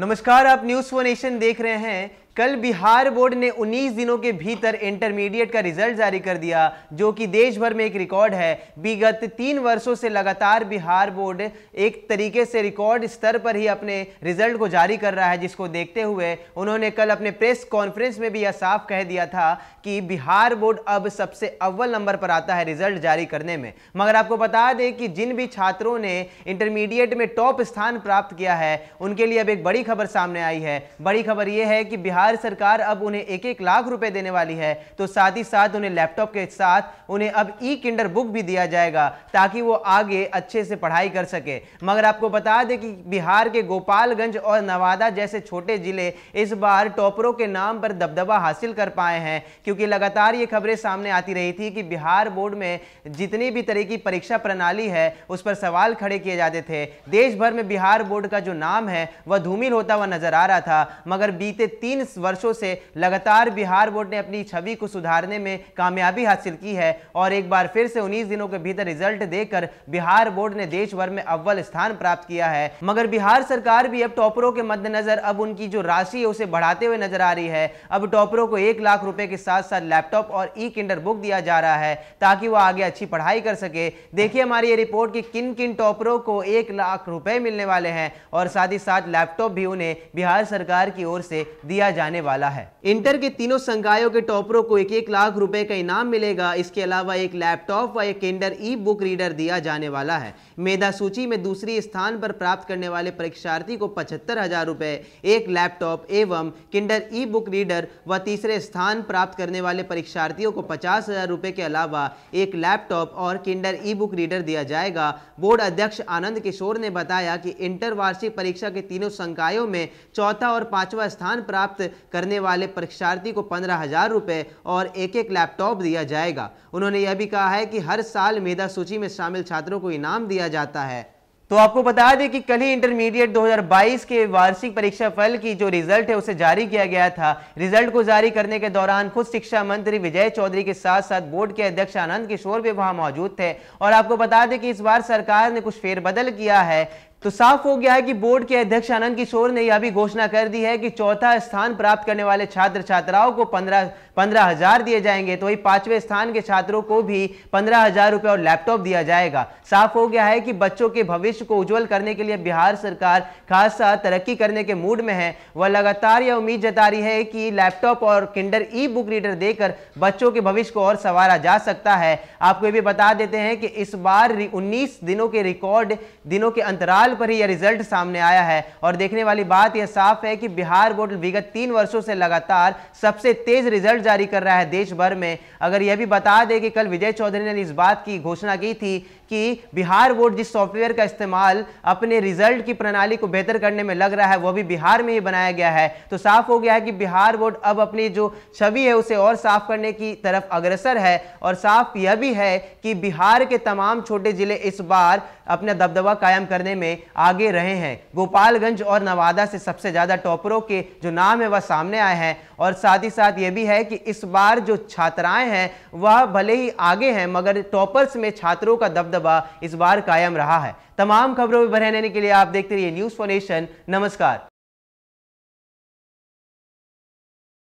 नमस्कार आप news for nation देख रहे हैं कल बिहार बोर्ड ने 19 दिनों के भीतर इंटरमीडिएट का रिजल्ट जारी कर दिया जो कि देश भर में एक रिकॉर्ड है विगत तीन वर्षों से लगातार बिहार बोर्ड एक तरीके से रिकॉर्ड स्तर पर ही अपने रिजल्ट को जारी कर रहा है जिसको देखते हुए उन्होंने कल अपने प्रेस कॉन्फ्रेंस में भी यह साफ कह दिया था कि बिहार बोर्ड अब सबसे अव्वल नंबर पर आता है रिजल्ट जारी करने में मगर आपको बता दें कि जिन भी छात्रों ने इंटरमीडिएट में टॉप स्थान प्राप्त किया है उनके लिए अब एक बड़ी खबर सामने आई है बड़ी खबर यह है कि बिहार बिहार सरकार अब उन्हें एक एक लाख रुपए देने वाली है तो साथ ही साथ उन्हें लैपटॉप के साथ उन्हें अब ई किंडर बुक भी दिया जाएगा ताकि वो आगे अच्छे से पढ़ाई कर सके मगर आपको बता दें कि बिहार के गोपालगंज और नवादा जैसे छोटे जिले इस बार टॉपरों के नाम पर दबदबा हासिल कर पाए हैं क्योंकि लगातार ये खबरें सामने आती रही थी कि बिहार बोर्ड में जितनी भी तरह की परीक्षा प्रणाली है उस पर सवाल खड़े किए जाते थे देश भर में बिहार बोर्ड का जो नाम है वह धूमिल होता हुआ नजर आ रहा था मगर बीते तीन वर्षों से लगातार बिहार बोर्ड ने अपनी छवि को सुधारने में कामयाबी हासिल की है और एक बार फिर से उन्नीस दिनों के भीतर रिजल्ट देकर बिहार बोर्ड ने देश भर में अव्वल स्थान प्राप्त किया है मगर बिहार सरकार भी अब टॉपरों के मद्देनजर अब उनकी जो राशि है उसे बढ़ाते हुए नजर आ रही है अब टॉपरों को एक लाख रुपए के साथ साथ लैपटॉप और ई किंडर बुक दिया जा रहा है ताकि वह आगे अच्छी पढ़ाई कर सके देखिए हमारी ये रिपोर्ट की किन किन टॉपरों को एक लाख रुपए मिलने वाले हैं और साथ ही साथ लैपटॉप भी उन्हें बिहार सरकार की ओर से दिया जाए जाने वाला है इंटर के तीनों संकायों के टॉपरों को एक एक लाख रुपए का इनाम मिलेगा इसके अलावा एक लैपटॉप व एक किंडर ई बुक रीडर दिया जाने वाला है मेधा सूची में दूसरी स्थान पर प्राप्त करने वाले परीक्षार्थी को पचहत्तर हजार रुपए एक लैपटॉप एवं किंडर ई बुक रीडर व तीसरे स्थान प्राप्त करने वाले परीक्षार्थियों को पचास हजार रुपए के अलावा एक लैपटॉप और किंडर ई बुक रीडर दिया जाएगा बोर्ड अध्यक्ष आनंद किशोर ने बताया कि इंटर वार्षिक परीक्षा के तीनों संकायों में चौथा और पांचवा स्थान प्राप्त करने वाले परीक्षार्थी को पंद्रह हज़ार रुपये और एक एक लैपटॉप दिया जाएगा उन्होंने यह भी कहा है कि हर साल मेधा सूची में शामिल छात्रों को इनाम दिया जाता है तो आपको बता दें कि कल ही इंटरमीडिएट 2022 के वार्षिक परीक्षा फल की जो रिजल्ट है उसे जारी किया गया था रिजल्ट को जारी करने के दौरान खुद शिक्षा मंत्री विजय चौधरी के साथ साथ बोर्ड के अध्यक्ष आनंद किशोर भी वहां मौजूद थे और आपको बता दें कि इस बार सरकार ने कुछ फेरबदल किया है तो साफ हो गया है कि बोर्ड के अध्यक्ष आनंद किशोर ने यह भी घोषणा कर दी है कि चौथा स्थान प्राप्त करने वाले छात्र छात्राओं को पंद्रह पंद्रह हजार दिए जाएंगे तो वही पांचवें स्थान के छात्रों को भी पंद्रह हजार रुपये और लैपटॉप दिया जाएगा साफ हो गया है कि बच्चों के भविष्य को उज्जवल करने के लिए बिहार सरकार खासा तरक्की करने के मूड में है वह लगातार यह उम्मीद जता रही है कि लैपटॉप और किंडर ई बुक रीडर देकर बच्चों के भविष्य को और संवारा जा सकता है आपको ये भी बता देते हैं कि इस बार उन्नीस दिनों के रिकॉर्ड दिनों के अंतराल सवाल पर ही यह रिजल्ट सामने आया है और देखने वाली बात यह साफ है कि बिहार बोर्ड विगत तीन वर्षों से लगातार सबसे तेज रिजल्ट जारी कर रहा है देश भर में अगर यह भी बता दें कि कल विजय चौधरी ने इस बात की घोषणा की थी कि बिहार बोर्ड जिस सॉफ्टवेयर का इस्तेमाल अपने रिजल्ट की प्रणाली को बेहतर करने में लग रहा है वह भी बिहार में ही बनाया गया है तो साफ हो गया है कि बिहार बोर्ड अब अपनी जो छवि है उसे और साफ करने की तरफ अग्रसर है और साफ यह भी है कि बिहार के तमाम छोटे जिले इस बार अपना दबदबा कायम करने में आगे रहे हैं गोपालगंज और नवादा से सबसे ज़्यादा टॉपरों के जो नाम है वह सामने आए हैं और साथ ही साथ ये भी है कि इस बार जो छात्राएं हैं वह भले ही आगे हैं मगर टॉपर्स में छात्रों का दबदबा इस बार कायम रहा है तमाम खबरों में बने रहने के लिए आप देखते रहिए न्यूज़ फॉर नेशन नमस्कार